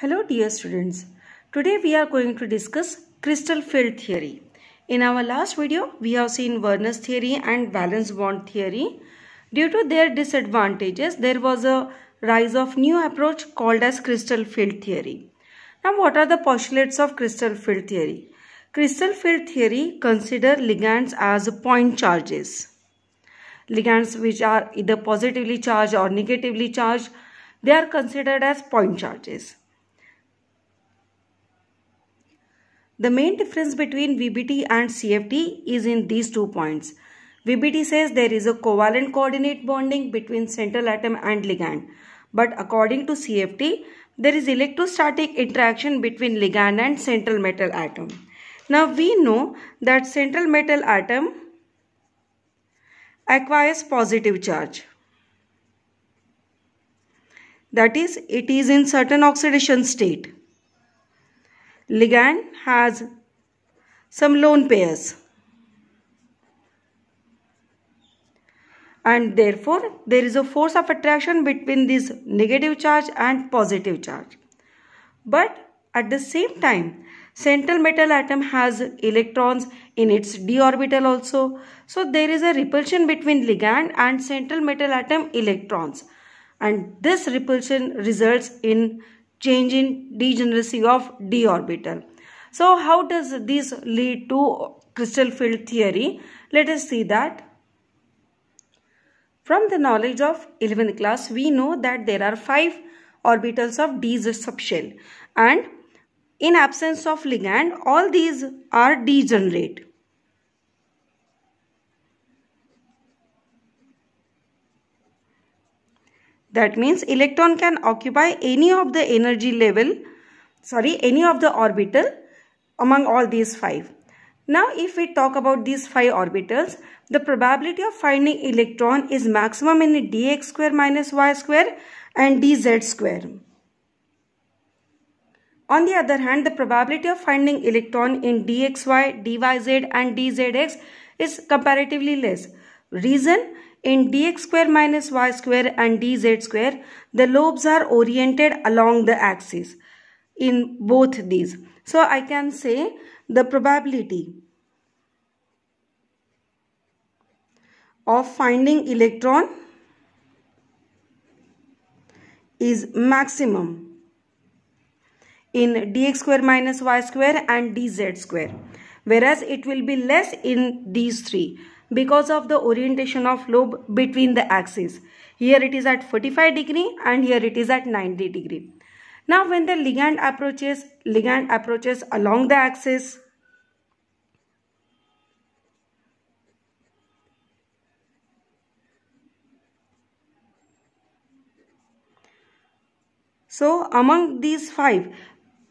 Hello dear students. Today we are going to discuss crystal field theory. In our last video, we have seen Werner's theory and valence bond theory. Due to their disadvantages, there was a rise of new approach called as crystal field theory. Now what are the postulates of crystal field theory? Crystal field theory consider ligands as point charges. Ligands which are either positively charged or negatively charged, they are considered as point charges. The main difference between VBT and CFT is in these two points. VBT says there is a covalent coordinate bonding between central atom and ligand. But according to CFT, there is electrostatic interaction between ligand and central metal atom. Now we know that central metal atom acquires positive charge. That is, it is in certain oxidation state ligand has some lone pairs and therefore there is a force of attraction between this negative charge and positive charge but at the same time central metal atom has electrons in its d orbital also so there is a repulsion between ligand and central metal atom electrons and this repulsion results in change in degeneracy of d orbital. So how does this lead to crystal field theory? Let us see that. From the knowledge of 11th class, we know that there are 5 orbitals of d subshell and in absence of ligand, all these are degenerate. That means electron can occupy any of the energy level, sorry, any of the orbital among all these five. Now if we talk about these 5 orbitals, the probability of finding electron is maximum in dx square minus y square and dz square. On the other hand, the probability of finding electron in dxy, dyz and dzx is comparatively less. Reason in dx square minus y square and dz square, the lobes are oriented along the axis in both these. So I can say the probability of finding electron is maximum in dx square minus y square and dz square whereas it will be less in these three because of the orientation of lobe between the axes. Here it is at 45 degree and here it is at 90 degree. Now when the ligand approaches, ligand approaches along the axis. So among these five,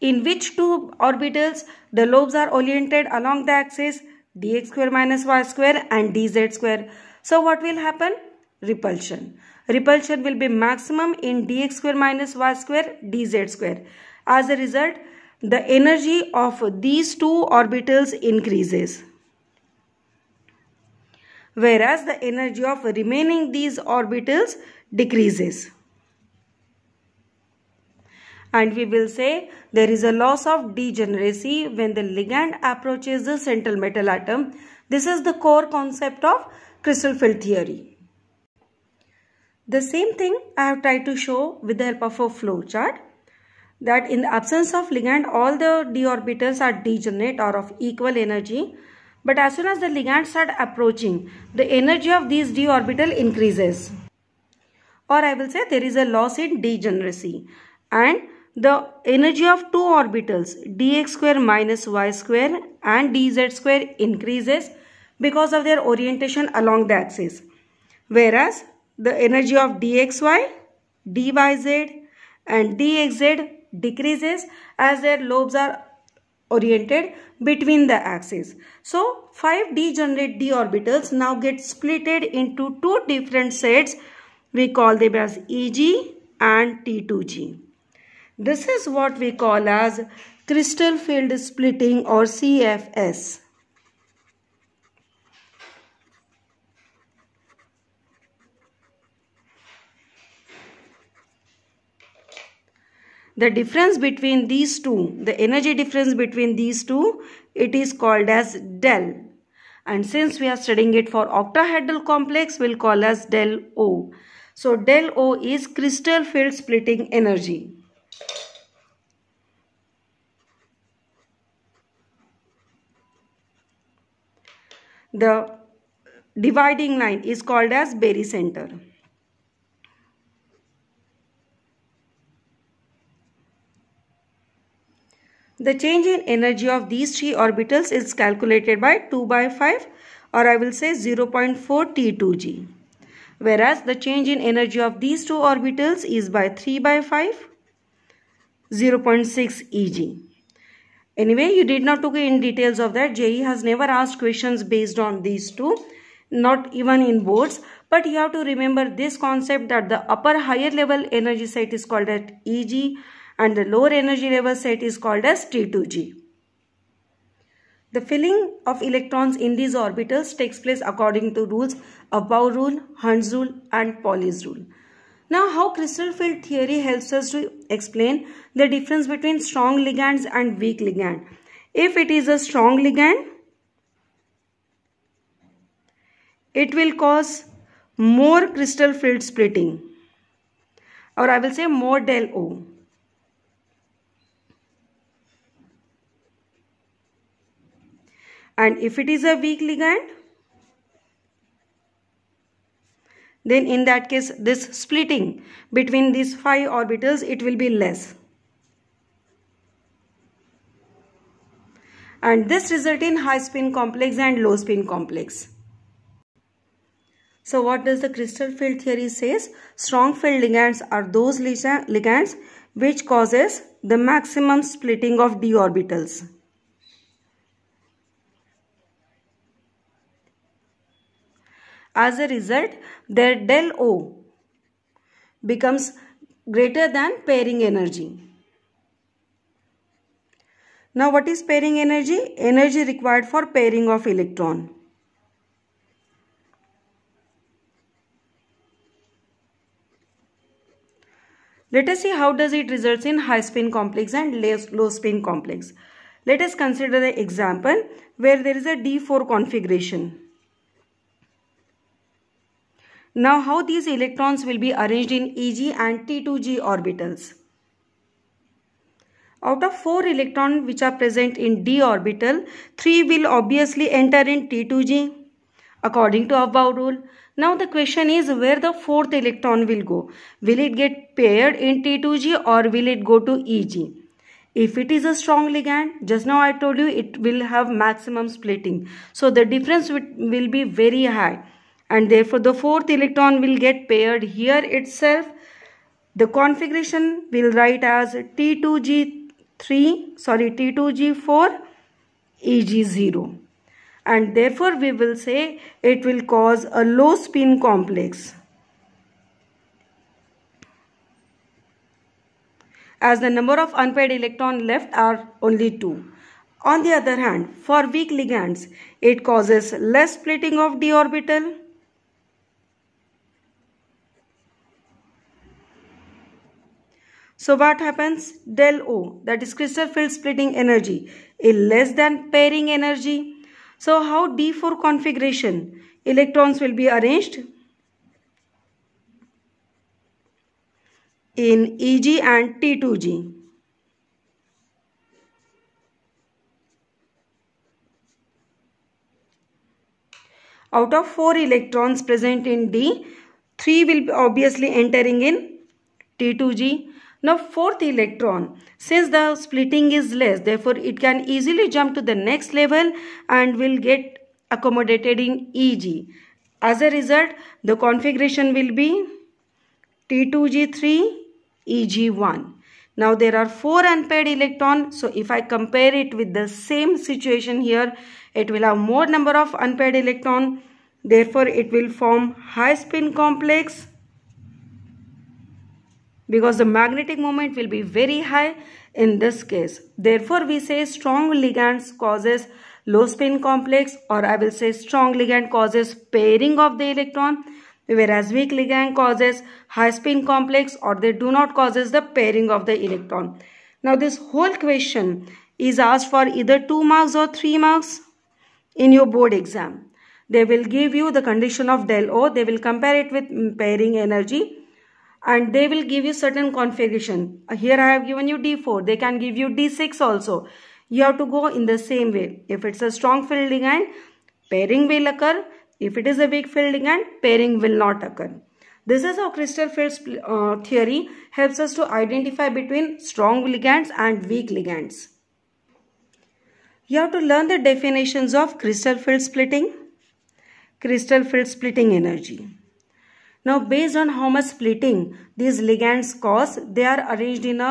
in which two orbitals the lobes are oriented along the axis, dx square minus y square and dz square. So what will happen? Repulsion. Repulsion will be maximum in dx square minus y square dz square. As a result, the energy of these two orbitals increases. Whereas the energy of remaining these orbitals decreases and we will say there is a loss of degeneracy when the ligand approaches the central metal atom. This is the core concept of crystal field theory. The same thing I have tried to show with the help of a flow chart that in the absence of ligand all the d orbitals are degenerate or of equal energy but as soon as the ligand start approaching, the energy of these d orbital increases. Or I will say there is a loss in degeneracy and the energy of two orbitals dx square minus y square and dz square increases because of their orientation along the axis. Whereas the energy of dxy, dyz and dxz decreases as their lobes are oriented between the axes. So 5 degenerate d orbitals now get splitted into two different sets. We call them as Eg and T2G. This is what we call as crystal field splitting or CFS. the difference between these two the energy difference between these two it is called as del and since we are studying it for octahedral complex we'll call as del o so del o is crystal field splitting energy The dividing line is called as barycenter. The change in energy of these three orbitals is calculated by 2 by 5 or I will say 0.4 T2G. Whereas the change in energy of these two orbitals is by 3 by 5, 0.6 EG. Anyway, you did not took in details of that. JE has never asked questions based on these two, not even in boards. But you have to remember this concept that the upper higher level energy site is called as EG and the lower energy level set is called as T2G. The filling of electrons in these orbitals takes place according to rules of Bohr rule, Hund's rule and Pauli's rule. Now how crystal field theory helps us to explain the difference between strong ligands and weak ligand. If it is a strong ligand, it will cause more crystal field splitting or I will say more del O. And if it is a weak ligand, then in that case this splitting between these five orbitals it will be less and this result in high spin complex and low spin complex. So what does the crystal field theory says? Strong field ligands are those ligands which causes the maximum splitting of d orbitals. As a result, their del O becomes greater than pairing energy. Now what is pairing energy? Energy required for pairing of electron. Let us see how does it results in high spin complex and low spin complex. Let us consider the example where there is a D4 configuration. Now how these electrons will be arranged in Eg and T2g orbitals. Out of 4 electrons which are present in d orbital, 3 will obviously enter in T2g according to above rule. Now the question is where the fourth electron will go. Will it get paired in T2G or will it go to EG? If it is a strong ligand, just now I told you it will have maximum splitting. So the difference will be very high and therefore the fourth electron will get paired here itself. The configuration will write as T2G3 sorry T2G4 Eg0 and therefore we will say it will cause a low spin complex. as the number of unpaired electron left are only 2. On the other hand, for weak ligands, it causes less splitting of d orbital So what happens? Del O, that is crystal field splitting energy, is less than pairing energy. So how D4 configuration? Electrons will be arranged in EG and T2G. Out of 4 electrons present in D, 3 will be obviously entering in T2G now fourth electron, since the splitting is less, therefore it can easily jump to the next level and will get accommodated in Eg. As a result, the configuration will be T2G3, Eg1. Now there are 4 unpaired electron. So if I compare it with the same situation here, it will have more number of unpaired electron. Therefore it will form high spin complex because the magnetic moment will be very high in this case. Therefore, we say strong ligands causes low spin complex or I will say strong ligand causes pairing of the electron whereas weak ligand causes high spin complex or they do not causes the pairing of the electron. Now this whole question is asked for either 2 marks or 3 marks in your board exam. They will give you the condition of del O. They will compare it with mm, pairing energy and they will give you certain configuration. Uh, here I have given you D4. They can give you D6 also. You have to go in the same way. If it's a strong field ligand, pairing will occur. If it is a weak field ligand, pairing will not occur. This is how crystal field uh, theory helps us to identify between strong ligands and weak ligands. You have to learn the definitions of crystal field splitting, crystal field splitting energy. Now based on how much splitting these ligands cause, they are arranged in a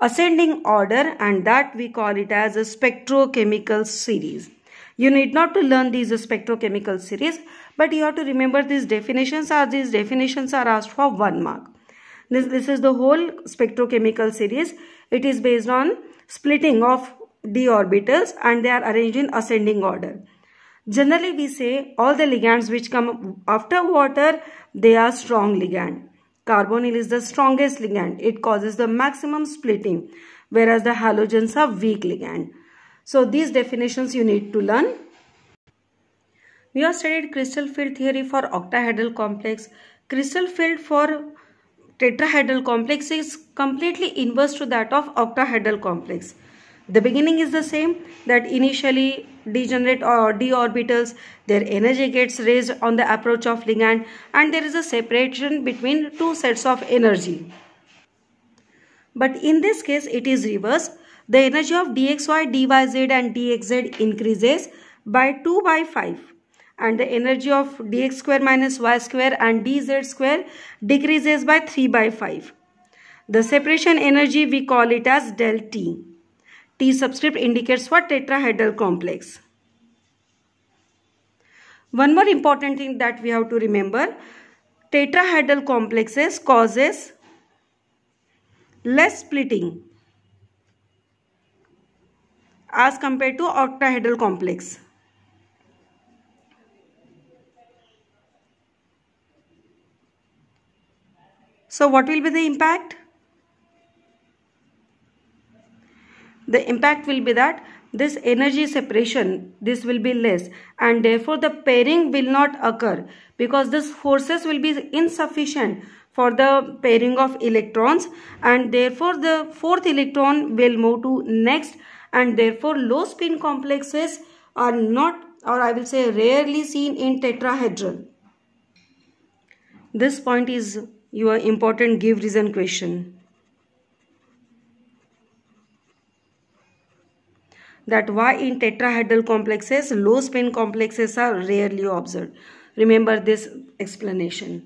ascending order and that we call it as a spectrochemical series. You need not to learn these spectrochemical series but you have to remember these definitions are these definitions are asked for one mark. This, this is the whole spectrochemical series. It is based on splitting of d orbitals and they are arranged in ascending order. Generally, we say all the ligands which come after water, they are strong ligand. Carbonyl is the strongest ligand. It causes the maximum splitting, whereas the halogens are weak ligand. So these definitions you need to learn. We have studied crystal field theory for octahedral complex. Crystal field for tetrahedral complex is completely inverse to that of octahedral complex the beginning is the same that initially degenerate or d orbitals their energy gets raised on the approach of ligand and there is a separation between two sets of energy but in this case it is reverse the energy of dxy dyz and dxz increases by 2 by 5 and the energy of dx square minus y square and dz square decreases by 3 by 5 the separation energy we call it as del t T subscript indicates what tetrahedral complex. One more important thing that we have to remember, tetrahedral complexes causes less splitting as compared to octahedral complex. So what will be the impact? the impact will be that this energy separation this will be less and therefore the pairing will not occur because this forces will be insufficient for the pairing of electrons and therefore the fourth electron will move to next and therefore low spin complexes are not or I will say rarely seen in tetrahedron. This point is your important give reason question. that why in tetrahedral complexes low spin complexes are rarely observed. Remember this explanation.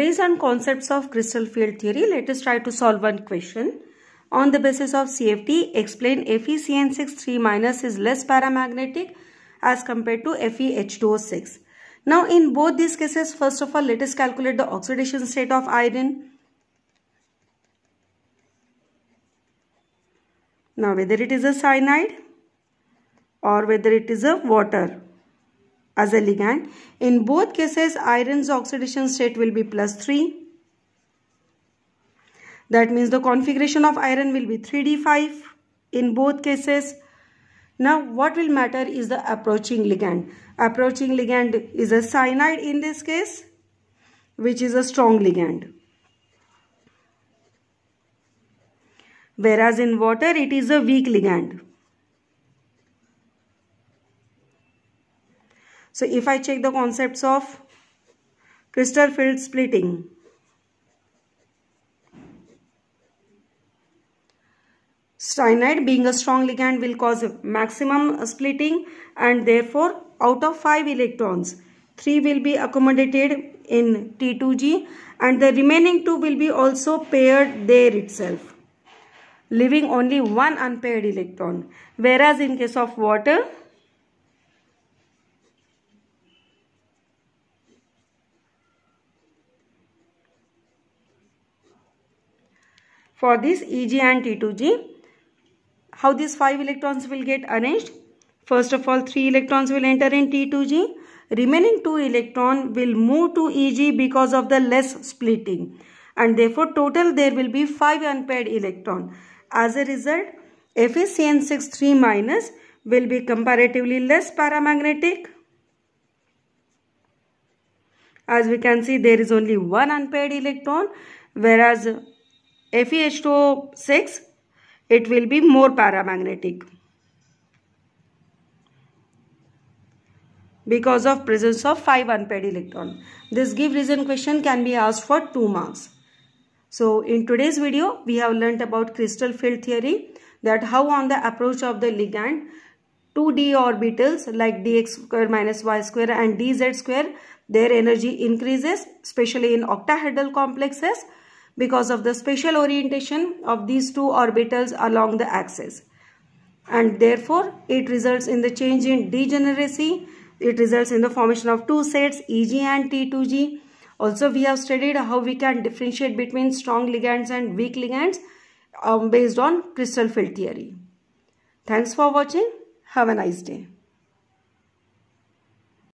Based on concepts of crystal field theory, let us try to solve one question. On the basis of CFT, explain FeCN63- is less paramagnetic as compared to FeH2O6. Now in both these cases, first of all, let us calculate the oxidation state of iron. Now whether it is a cyanide or whether it is a water as a ligand. In both cases iron's oxidation state will be plus 3. That means the configuration of iron will be 3d5 in both cases. Now what will matter is the approaching ligand. Approaching ligand is a cyanide in this case which is a strong ligand. whereas in water it is a weak ligand. So if I check the concepts of crystal field splitting, Steinite being a strong ligand will cause maximum splitting and therefore out of 5 electrons, 3 will be accommodated in T2G and the remaining 2 will be also paired there itself leaving only one unpaired electron. Whereas in case of water, for this Eg and T2G, how these 5 electrons will get arranged? First of all, 3 electrons will enter in T2G. Remaining 2 electron will move to Eg because of the less splitting and therefore total there will be 5 unpaired electron. As a result, FeCN63- will be comparatively less paramagnetic. As we can see, there is only one unpaired electron, whereas FeH2O6, it will be more paramagnetic. because of presence of 5 unpaired electron. This give reason question can be asked for 2 marks. So in today's video, we have learnt about crystal field theory that how on the approach of the ligand, 2d orbitals like dx square minus y square and dz square, their energy increases, especially in octahedral complexes because of the spatial orientation of these two orbitals along the axis. And therefore, it results in the change in degeneracy, it results in the formation of two sets, Eg and T2G also, we have studied how we can differentiate between strong ligands and weak ligands um, based on crystal field theory. Thanks for watching. Have a nice day.